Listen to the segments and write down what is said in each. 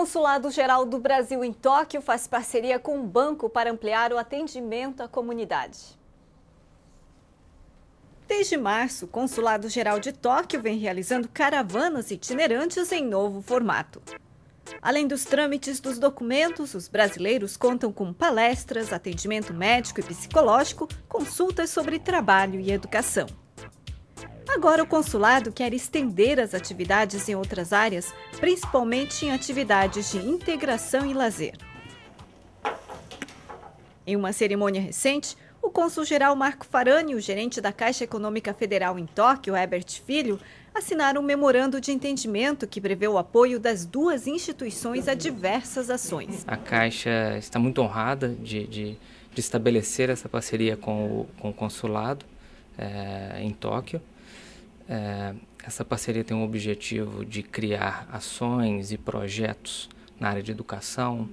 Consulado-Geral do Brasil em Tóquio faz parceria com o banco para ampliar o atendimento à comunidade. Desde março, o Consulado Geral de Tóquio vem realizando caravanas itinerantes em novo formato. Além dos trâmites dos documentos, os brasileiros contam com palestras, atendimento médico e psicológico, consultas sobre trabalho e educação. Agora, o consulado quer estender as atividades em outras áreas, principalmente em atividades de integração e lazer. Em uma cerimônia recente, o cônsul-geral Marco Farani e o gerente da Caixa Econômica Federal em Tóquio, Herbert Filho, assinaram um memorando de entendimento que prevê o apoio das duas instituições a diversas ações. A Caixa está muito honrada de, de, de estabelecer essa parceria com o, com o consulado é, em Tóquio. É, essa parceria tem o objetivo de criar ações e projetos na área de educação,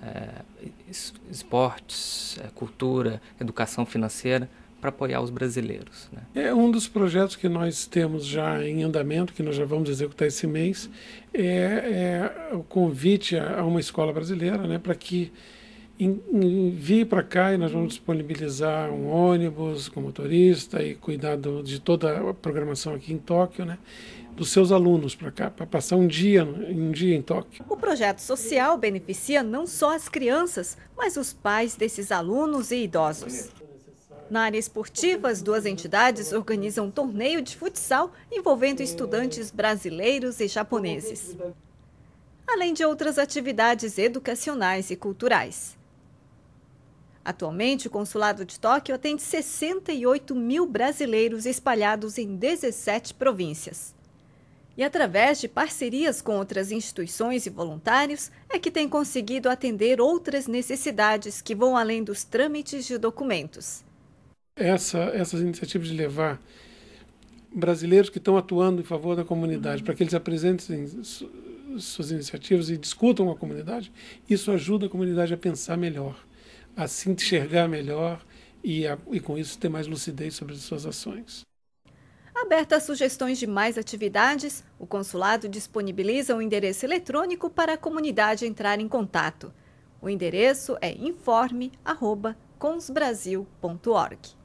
é, esportes, é, cultura, educação financeira para apoiar os brasileiros. Né? É um dos projetos que nós temos já em andamento, que nós já vamos executar esse mês, é, é o convite a, a uma escola brasileira, né, para que envie para cá e nós vamos disponibilizar um ônibus com motorista e cuidar do, de toda a programação aqui em Tóquio, né? Dos seus alunos para cá, para passar um dia, um dia em Tóquio. O projeto social beneficia não só as crianças, mas os pais desses alunos e idosos. Na área esportiva, as duas entidades organizam um torneio de futsal envolvendo estudantes brasileiros e japoneses além de outras atividades educacionais e culturais. Atualmente, o consulado de Tóquio atende 68 mil brasileiros espalhados em 17 províncias. E através de parcerias com outras instituições e voluntários, é que tem conseguido atender outras necessidades que vão além dos trâmites de documentos. Essa, essas iniciativas de levar brasileiros que estão atuando em favor da comunidade, uhum. para que eles apresentem suas iniciativas e discutam com a comunidade, isso ajuda a comunidade a pensar melhor a assim se enxergar melhor e, a, e com isso ter mais lucidez sobre as suas ações. Aberta a sugestões de mais atividades, o consulado disponibiliza um endereço eletrônico para a comunidade entrar em contato. O endereço é informe@consbrasil.org.